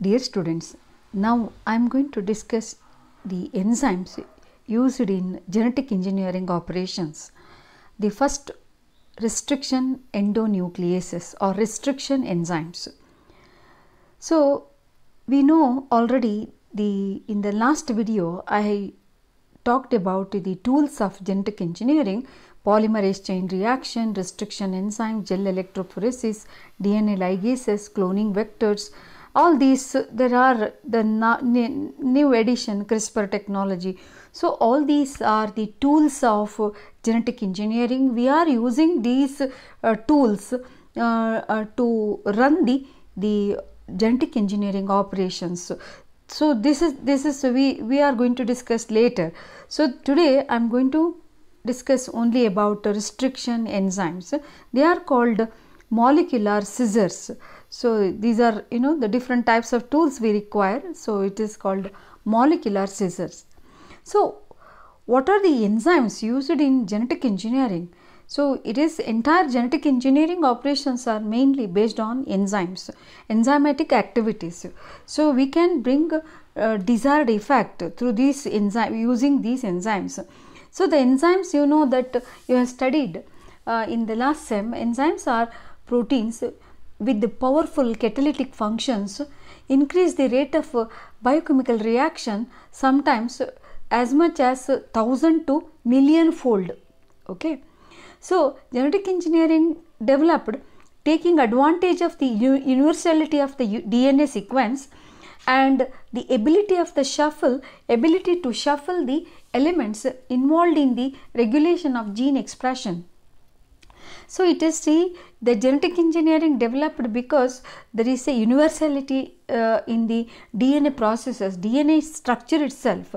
Dear students, now I am going to discuss the enzymes used in genetic engineering operations. The first restriction endonucleases or restriction enzymes. So we know already the in the last video I talked about the tools of genetic engineering polymerase chain reaction, restriction enzyme, gel electrophoresis, DNA ligases, cloning vectors, all these there are the new addition CRISPR technology. So all these are the tools of genetic engineering. We are using these uh, tools uh, uh, to run the, the genetic engineering operations. So, so this is this is we we are going to discuss later. So today I am going to discuss only about restriction enzymes. They are called molecular scissors. So these are you know the different types of tools we require. So it is called molecular scissors. So what are the enzymes used in genetic engineering? So it is entire genetic engineering operations are mainly based on enzymes, enzymatic activities. So we can bring uh, desired effect through these enzyme using these enzymes. So the enzymes you know that you have studied uh, in the last sem enzymes are proteins with the powerful catalytic functions increase the rate of uh, biochemical reaction sometimes as much as 1000 to million fold okay so genetic engineering developed taking advantage of the universality of the dna sequence and the ability of the shuffle ability to shuffle the elements involved in the regulation of gene expression so it is the, the genetic engineering developed because there is a universality uh, in the DNA processes, DNA structure itself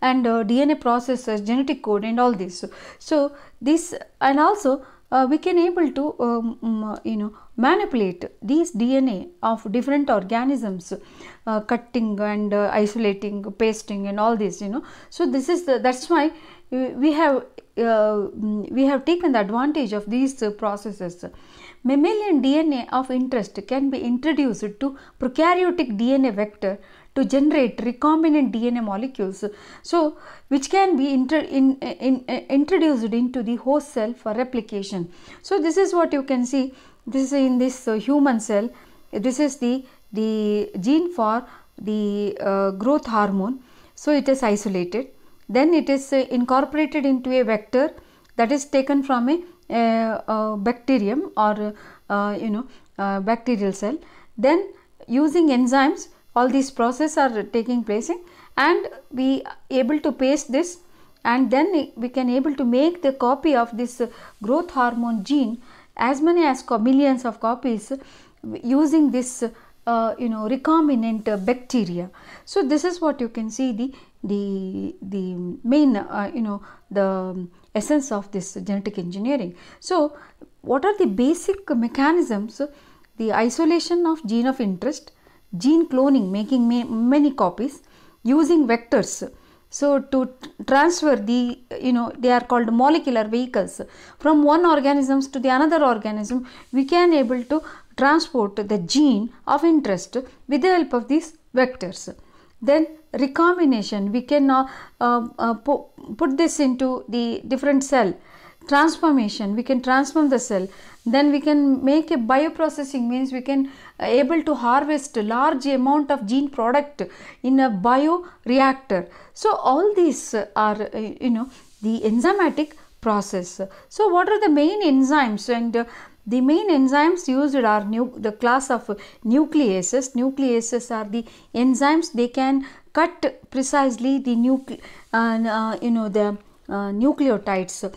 and uh, DNA processes, genetic code and all this. So, so this and also uh, we can able to um, mm, uh, you know manipulate these DNA of different organisms, uh, cutting and uh, isolating, pasting and all this, you know. So this is the, that's why we have uh, we have taken the advantage of these processes. Mammalian DNA of interest can be introduced to prokaryotic DNA vector to generate recombinant DNA molecules. So, which can be inter, in, in, in, introduced into the host cell for replication. So, this is what you can see this is in this uh, human cell this is the the gene for the uh, growth hormone so it is isolated then it is uh, incorporated into a vector that is taken from a, a, a bacterium or uh, you know bacterial cell then using enzymes all these processes are taking place and we able to paste this and then we can able to make the copy of this growth hormone gene as many as millions of copies using this uh, you know recombinant bacteria so this is what you can see the the the main uh, you know the essence of this genetic engineering so what are the basic mechanisms the isolation of gene of interest gene cloning making ma many copies using vectors so to transfer the, you know, they are called molecular vehicles from one organisms to the another organism, we can able to transport the gene of interest with the help of these vectors. Then recombination, we can now um, uh, uh, put this into the different cell. Transformation, we can transform the cell. Then we can make a bioprocessing means we can able to harvest large amount of gene product in a bioreactor. So all these are, uh, you know, the enzymatic process. So what are the main enzymes and uh, the main enzymes used are new, the class of nucleases. Nucleases are the enzymes they can cut precisely the nucle, uh, uh, you know the uh, nucleotides.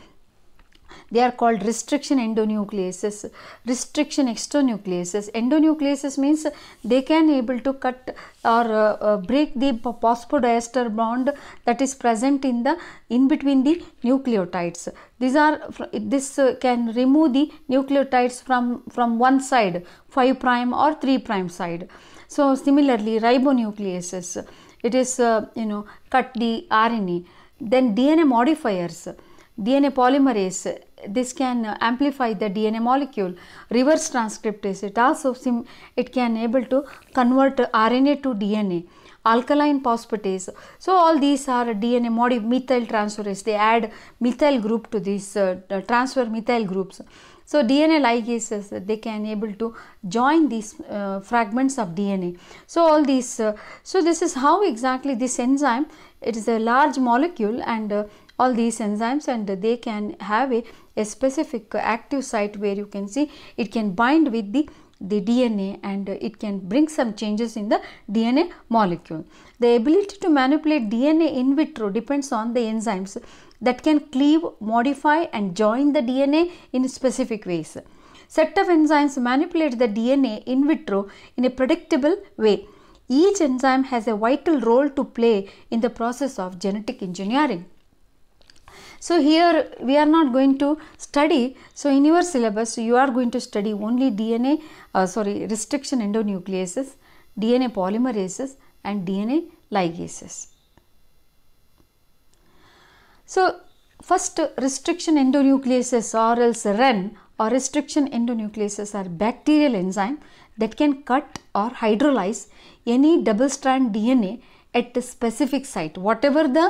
They are called restriction endonucleases, restriction exonucleases. Endonucleases means they can able to cut or uh, uh, break the phosphodiester bond that is present in the in between the nucleotides. These are this uh, can remove the nucleotides from from one side 5 prime or 3 prime side. So similarly ribonucleases it is uh, you know cut the RNA then DNA modifiers DNA polymerase, this can amplify the DNA molecule. Reverse transcriptase, it also it can able to convert RNA to DNA. Alkaline phosphatase, so all these are DNA modi methyl transferase, they add methyl group to these uh, transfer methyl groups. So DNA ligases, they can able to join these uh, fragments of DNA. So all these, uh, so this is how exactly this enzyme, it is a large molecule and uh, all these enzymes and they can have a, a specific active site where you can see it can bind with the the DNA and it can bring some changes in the DNA molecule. The ability to manipulate DNA in vitro depends on the enzymes that can cleave, modify and join the DNA in specific ways. Set of enzymes manipulate the DNA in vitro in a predictable way. Each enzyme has a vital role to play in the process of genetic engineering. So here we are not going to study. So in your syllabus, you are going to study only DNA, uh, sorry, restriction endonucleases, DNA polymerases and DNA ligases. So first restriction endonucleases or else REN or restriction endonucleases are bacterial enzyme that can cut or hydrolyze any double strand DNA at a specific site whatever the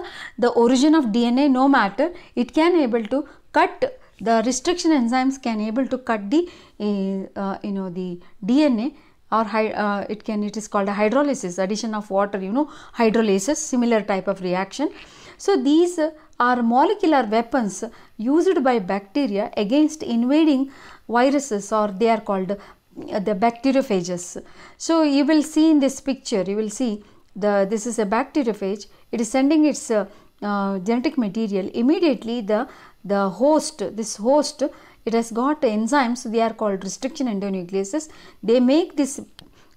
the origin of dna no matter it can able to cut the restriction enzymes can able to cut the eh, uh, you know the dna or uh, it can it is called a hydrolysis addition of water you know hydrolysis similar type of reaction so these are molecular weapons used by bacteria against invading viruses or they are called uh, the bacteriophages so you will see in this picture you will see the this is a bacteriophage it is sending its uh, uh, genetic material immediately the the host this host it has got enzymes they are called restriction endonucleases they make this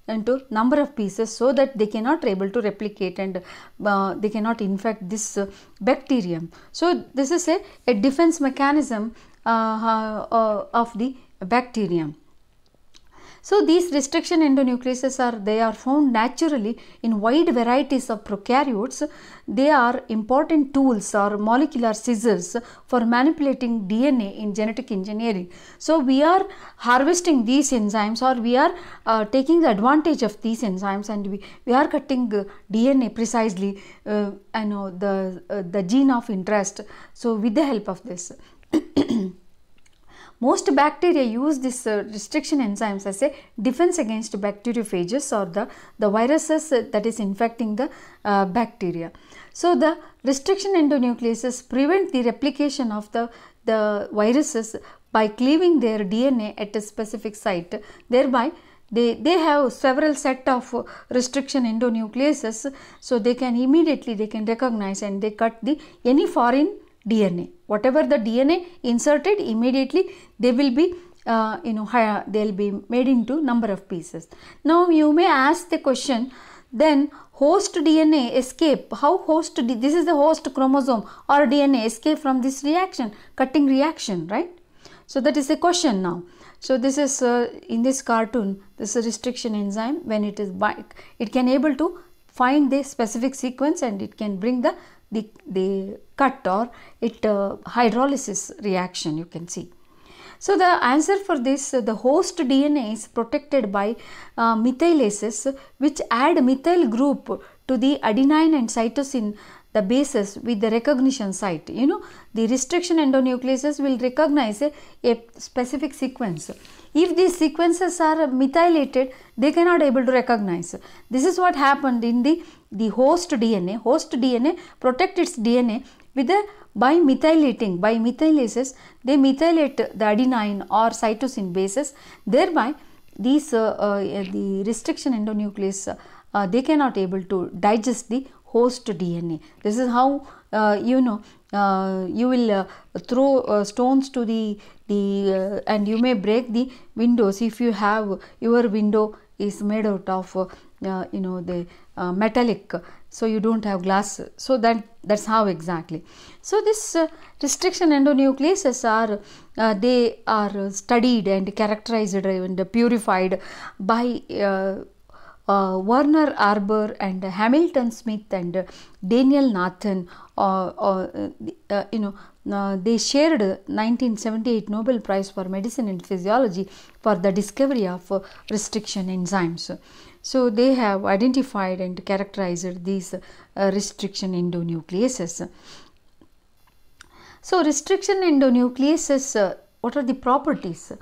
into number of pieces so that they cannot able to replicate and uh, they cannot infect this uh, bacterium. So, this is a, a defense mechanism uh, uh of the bacterium. So these restriction endonucleases are they are found naturally in wide varieties of prokaryotes. They are important tools or molecular scissors for manipulating DNA in genetic engineering. So we are harvesting these enzymes or we are uh, taking the advantage of these enzymes and we, we are cutting uh, DNA precisely uh, I know the uh, the gene of interest. So with the help of this. Most bacteria use this uh, restriction enzymes as a defense against bacteriophages or the, the viruses uh, that is infecting the uh, bacteria. So the restriction endonucleases prevent the replication of the, the viruses by cleaving their DNA at a specific site. Thereby, they, they have several set of restriction endonucleases so they can immediately they can recognize and they cut the any foreign DNA. Whatever the DNA inserted immediately, they will be uh, you know they'll be made into number of pieces. Now you may ask the question then host DNA escape how host this is the host chromosome or DNA escape from this reaction cutting reaction right. So that is the question now. So this is uh, in this cartoon this is restriction enzyme when it is it can able to find the specific sequence and it can bring the the, the cut or it uh, hydrolysis reaction you can see. So the answer for this, uh, the host DNA is protected by uh, methylases which add methyl group to the adenine and cytosine the bases with the recognition site. You know the restriction endonucleases will recognize a, a specific sequence if these sequences are methylated, they cannot able to recognize. This is what happened in the, the host DNA. Host DNA protect its DNA with the by methylating, by methylases, they methylate the adenine or cytosine bases. Thereby, these uh, uh, the restriction endonuclease uh, they cannot able to digest the host DNA. This is how uh, you know uh, you will uh, throw uh, stones to the the and you may break the windows if you have your window is made out of uh, you know the uh, metallic so you don't have glass so that that's how exactly so this uh, restriction endonucleases are they are studied and characterized and purified by uh, Werner Arber and Hamilton Smith and Daniel Nathan, uh, uh, you know, uh, they shared 1978 Nobel Prize for Medicine and Physiology for the discovery of uh, restriction enzymes. So they have identified and characterized these uh, restriction endonucleases. So restriction endonucleases, what are the properties?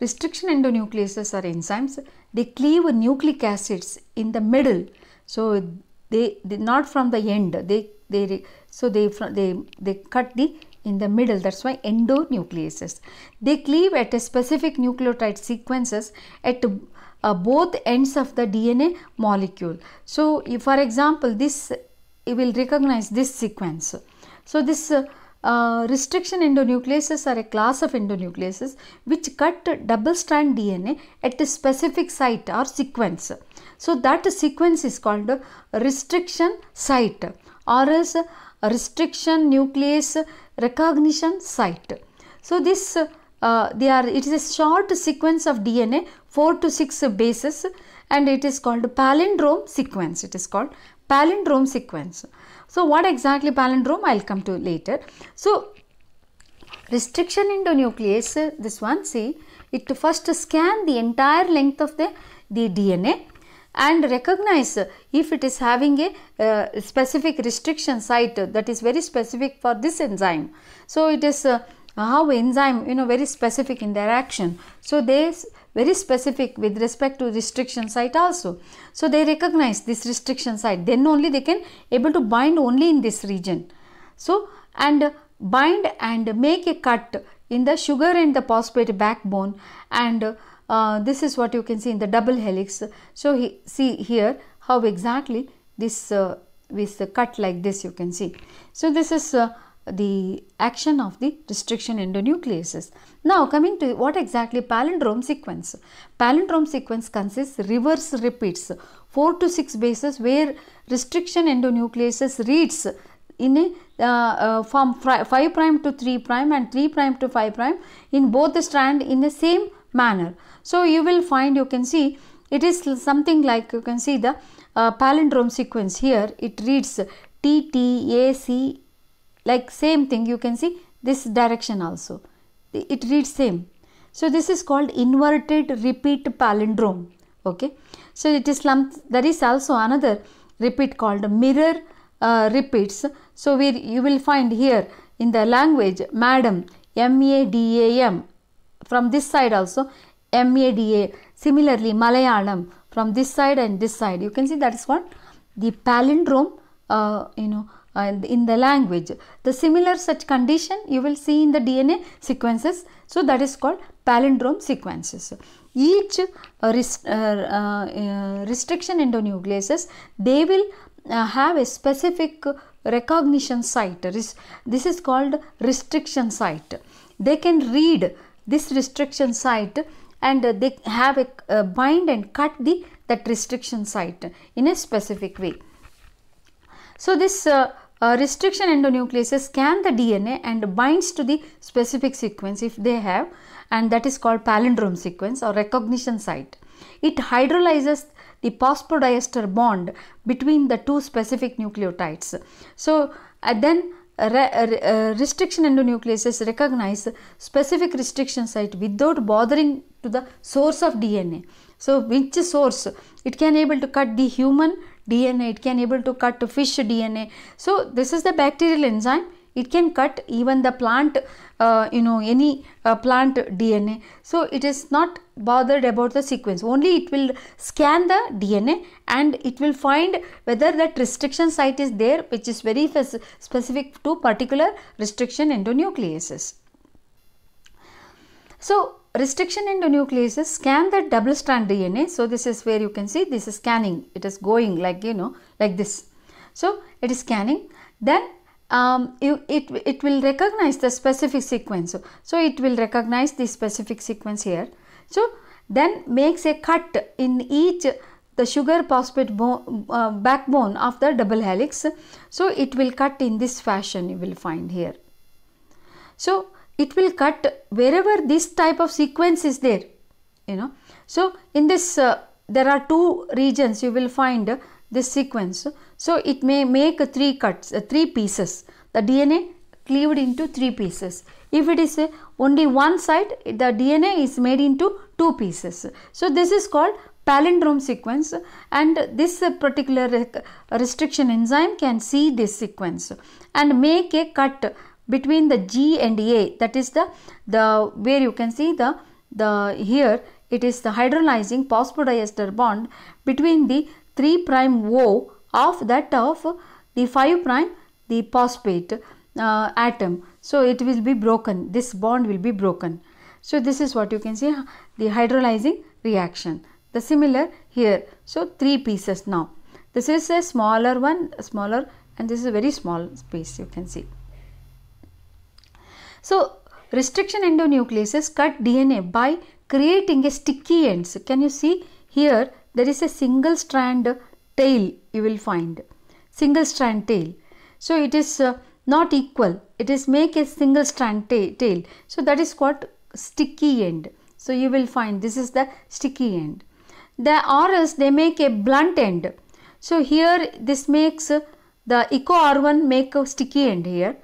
Restriction endonucleases are enzymes. They cleave nucleic acids in the middle. So they, they not from the end. They they so they they they cut the in the middle that's why endonucleases they cleave at a specific nucleotide sequences at uh, both ends of the dna molecule so for example this you will recognize this sequence so this uh, uh, restriction endonucleases are a class of endonucleases which cut double strand DNA at a specific site or sequence. So that sequence is called restriction site or as restriction nuclease recognition site. So this uh, they are it is a short sequence of DNA 4 to 6 bases and it is called palindrome sequence. It is called palindrome sequence. So what exactly palindrome? I'll come to later. So restriction endonuclease, this one see, it first scan the entire length of the, the DNA and recognize if it is having a uh, specific restriction site that is very specific for this enzyme. So it is uh, how enzyme you know very specific in their action. So there's very specific with respect to restriction site also. So they recognize this restriction site then only they can able to bind only in this region. So and bind and make a cut in the sugar and the phosphate backbone and uh, this is what you can see in the double helix. So he, see here how exactly this uh, with the cut like this you can see. So this is uh, the action of the restriction endonucleases. Now coming to what exactly palindrome sequence. Palindrome sequence consists reverse repeats 4 to 6 bases where restriction endonucleases reads in a uh, uh, from 5 prime to 3 prime and 3 prime to 5 prime in both the strand in the same manner. So you will find you can see it is something like you can see the uh, palindrome sequence here it reads T T A C like same thing you can see this direction also it reads same so this is called inverted repeat palindrome okay so it is lumped there is also another repeat called mirror uh, repeats so we you will find here in the language madam m a d a m from this side also m a d a similarly malayalam from this side and this side you can see that is what the palindrome uh, you know and in the language. The similar such condition you will see in the DNA sequences. So that is called palindrome sequences. Each uh, rest, uh, uh, uh, restriction endonucleases, they will uh, have a specific recognition site. This is called restriction site. They can read this restriction site and they have a uh, bind and cut the that restriction site in a specific way. So this uh, uh, restriction endonucleases scan the DNA and binds to the specific sequence if they have and that is called palindrome sequence or recognition site. It hydrolyzes the phosphodiester bond between the two specific nucleotides. So uh, then uh, uh, re uh, restriction endonucleases recognize specific restriction site without bothering to the source of DNA. So which source? It can able to cut the human DNA. It can able to cut fish DNA. So this is the bacterial enzyme. It can cut even the plant, uh, you know, any uh, plant DNA. So it is not bothered about the sequence. Only it will scan the DNA and it will find whether that restriction site is there, which is very specific to particular restriction endonucleases. So restriction endonucleases scan the double strand DNA. So, this is where you can see this is scanning. It is going like, you know, like this. So, it is scanning. Then um, you, it, it will recognize the specific sequence. So, it will recognize the specific sequence here. So, then makes a cut in each the sugar phosphate uh, backbone of the double helix. So, it will cut in this fashion you will find here. So, it will cut wherever this type of sequence is there you know so in this uh, there are two regions you will find this sequence so it may make three cuts uh, three pieces the dna cleaved into three pieces if it is uh, only one side the dna is made into two pieces so this is called palindrome sequence and this uh, particular restriction enzyme can see this sequence and make a cut between the G and A that is the the where you can see the the here it is the hydrolyzing phosphodiester bond between the 3 prime O of that of the 5 prime the phosphate uh, atom. So it will be broken this bond will be broken. So this is what you can see the hydrolyzing reaction. The similar here so 3 pieces now. This is a smaller one smaller and this is a very small space you can see. So restriction endonucleases cut DNA by creating a sticky ends. Can you see here there is a single strand tail you will find single strand tail. So it is uh, not equal it is make a single strand ta tail. So that is what sticky end. So you will find this is the sticky end. The R's they make a blunt end. So here this makes uh, the eco R1 make a sticky end here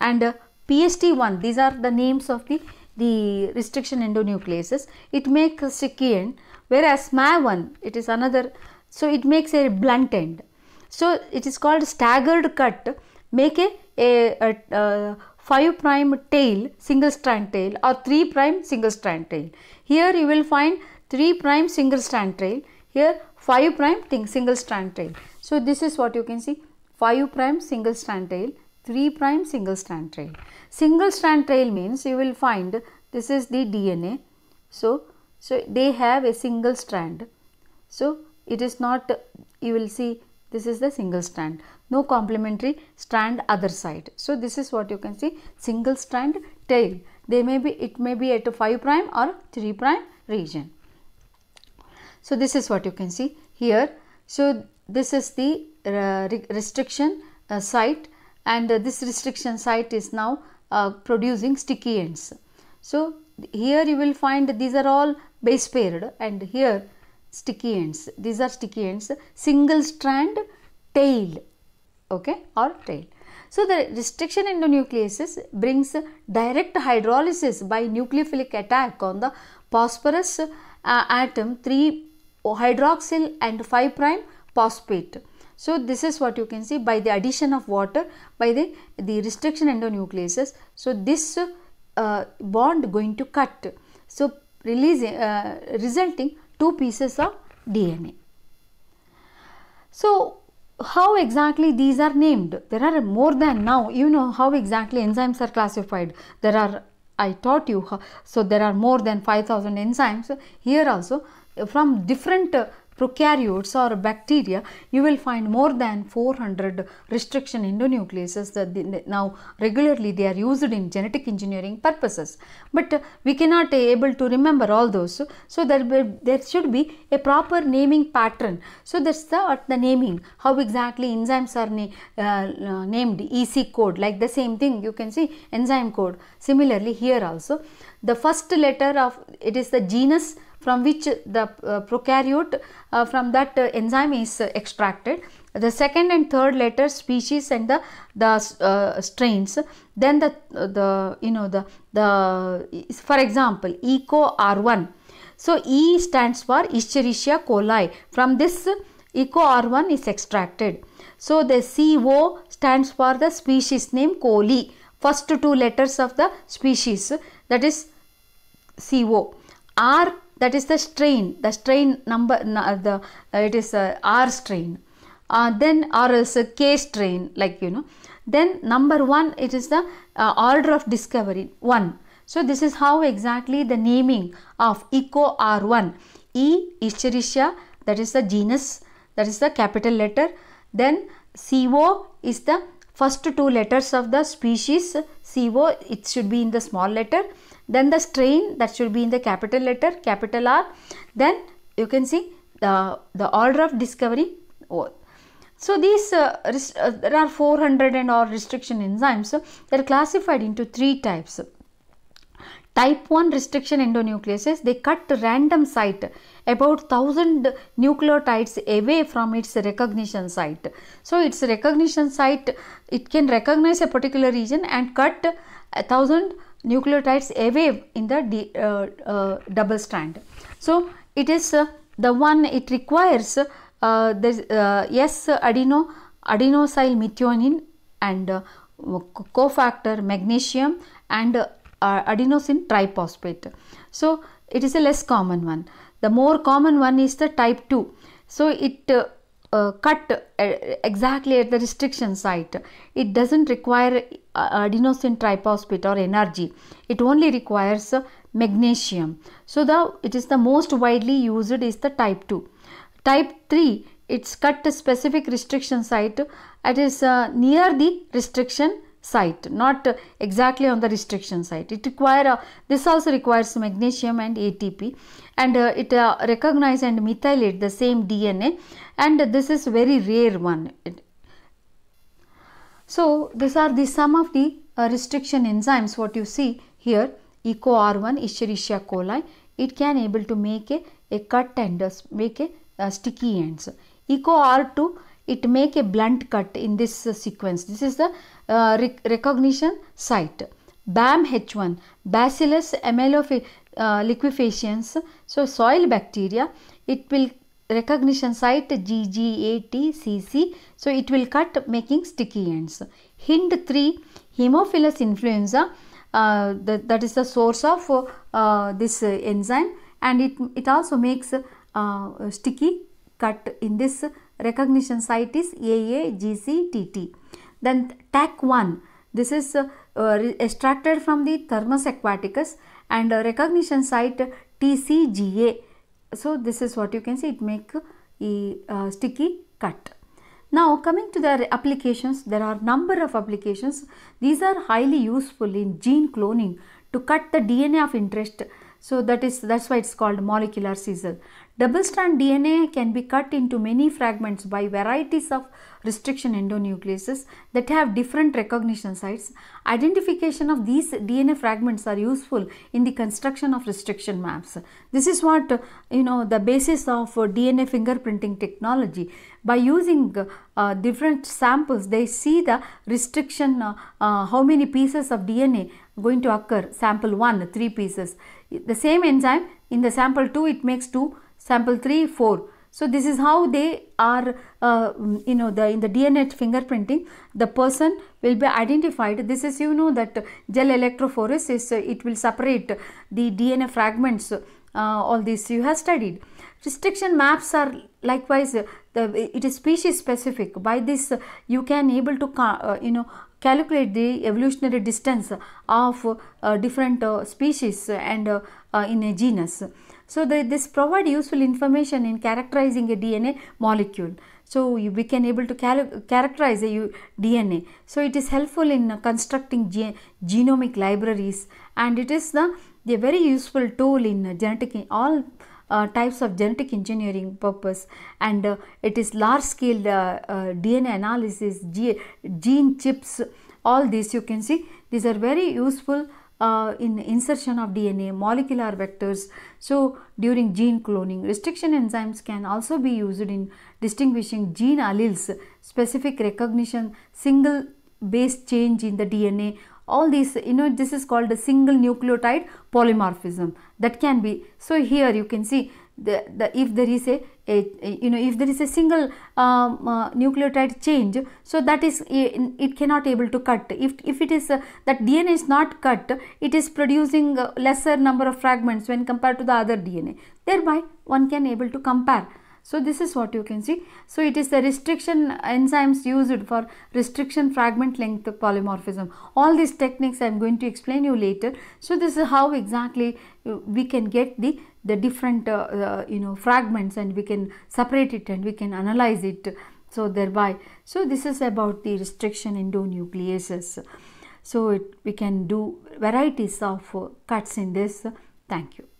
and uh, PST1, these are the names of the, the restriction endonucleases. It makes a sticky end whereas MA1, it is another, so it makes a blunt end. So it is called staggered cut, make a, a, a, a 5 prime tail, single strand tail or 3 prime single strand tail. Here you will find 3 prime single strand tail, here 5 prime thing, single strand tail. So this is what you can see 5 prime single strand tail 3 prime single strand trail. Single strand trail means you will find this is the DNA. So, so they have a single strand. So, it is not you will see this is the single strand no complementary strand other side so this is what you can see single strand tail they may be it may be at a 5 prime or 3 prime region so this is what you can see here so this is the uh, restriction uh, site and uh, this restriction site is now uh, producing sticky ends. So, here you will find these are all base paired and here sticky ends. These are sticky ends, single strand tail okay or tail. So, the restriction endonucleases brings direct hydrolysis by nucleophilic attack on the phosphorus uh, atom 3 hydroxyl and 5 prime phosphate so, this is what you can see by the addition of water by the, the restriction endonucleases. So, this uh, bond going to cut. So, releasing uh, resulting two pieces of DNA. So, how exactly these are named? There are more than now you know how exactly enzymes are classified. There are I taught you so there are more than 5000 enzymes here also from different uh, prokaryotes or bacteria, you will find more than 400 restriction endonucleases that now regularly they are used in genetic engineering purposes. But we cannot able to remember all those. So, there, there should be a proper naming pattern. So, that's the, the naming, how exactly enzymes are na uh, uh named EC code, like the same thing you can see enzyme code. Similarly, here also, the first letter of it is the genus from which the uh, prokaryote uh, from that uh, enzyme is extracted the second and third letter species and the the uh, strains then the the you know the the for example eco r1 so e stands for escherichia coli from this eco r1 is extracted so the co stands for the species name coli first two letters of the species that is co r that is the strain, the strain number, uh, the, uh, it is uh, R strain. then R is a K strain like you know. Then number one it is the order of discovery 1. So this is how exactly the naming of ECO R1. E Escherichia that is the genus that is the capital letter. Then CO is the first two letters of the species CO it should be in the small letter then the strain that should be in the capital letter, capital R. Then you can see the, uh, the order of discovery. Oh. So these uh, uh, there are 400 and or restriction enzymes. So they are classified into three types. Type 1 restriction endonucleases, they cut random site about 1000 nucleotides away from its recognition site. So, its recognition site, it can recognize a particular region and cut 1000 nucleotides away in the uh, uh, double strand. So, it is uh, the one it requires uh, this uh, yes adeno adenosyl methionine and uh, cofactor magnesium and uh, adenosine triphosphate so it is a less common one the more common one is the type 2 so it uh, cut uh, exactly at the restriction site. It doesn't require uh, adenosine triphosphate or energy. It only requires uh, magnesium. So the it is the most widely used is the type 2. Type 3 it's cut a specific restriction site. It is uh, near the restriction site not exactly on the restriction site it require uh, this also requires magnesium and ATP and uh, it uh, recognize and methylate the same DNA and this is very rare one so these are the some of the uh, restriction enzymes what you see here Eco R one Escherichia coli it can able to make a, a cut and uh, make a, a uh, sticky ends R 2 it make a blunt cut in this sequence this is the recognition site. BAMH1, Bacillus amylophi uh, liquefaciens, so soil bacteria, it will recognition site GGATCC, so it will cut making sticky ends. Hind 3, Haemophilus influenza, uh, that is the source of uh, this enzyme and it, it also makes sticky cut in this recognition site is AAGCTT. Then TAC 1, this is uh, uh, extracted from the Thermus aquaticus and recognition site TCGA. So this is what you can see, it make a sticky cut. Now coming to the applications, there are number of applications. These are highly useful in gene cloning to cut the DNA of interest. So that is that's why it's called molecular scissor. Double strand DNA can be cut into many fragments by varieties of restriction endonucleases that have different recognition sites. Identification of these DNA fragments are useful in the construction of restriction maps. This is what you know the basis of DNA fingerprinting technology. By using uh, different samples, they see the restriction, uh, uh, how many pieces of DNA going to occur. Sample 1, 3 pieces. The same enzyme in the sample 2, it makes 2 sample 3, 4. So this is how they are, uh, you know, the in the DNA fingerprinting, the person will be identified. This is, you know, that gel electrophoresis, it will separate the DNA fragments, uh, all this you have studied. Restriction maps are likewise, uh, the, it is species specific. By this, you can able to, uh, you know, calculate the evolutionary distance of uh, different species and in a genus. So this provide useful information in characterizing a DNA molecule. So you became able to characterize a DNA. So it is helpful in uh, constructing genomic libraries and it is the, the very useful tool in uh, genetic all uh, types of genetic engineering purpose and uh, it is large scale uh, uh DNA analysis, gene chips, all these you can see these are very useful uh, in insertion of DNA, molecular vectors. So during gene cloning, restriction enzymes can also be used in distinguishing gene alleles, specific recognition, single base change in the DNA. All these, you know, this is called a single nucleotide polymorphism that can be. So here you can see the, the if there is a, a, you know if there is a single um, uh, nucleotide change so that is it, it cannot able to cut if if it is uh, that dna is not cut it is producing uh, lesser number of fragments when compared to the other dna thereby one can able to compare so this is what you can see. So it is the restriction enzymes used for restriction fragment length polymorphism. All these techniques I am going to explain you later. So this is how exactly uh, we can get the, the different uh, uh, you know fragments and we can separate it and we can analyze it. So thereby, so this is about the restriction endonucleases. So it, we can do varieties of uh, cuts in this. Thank you.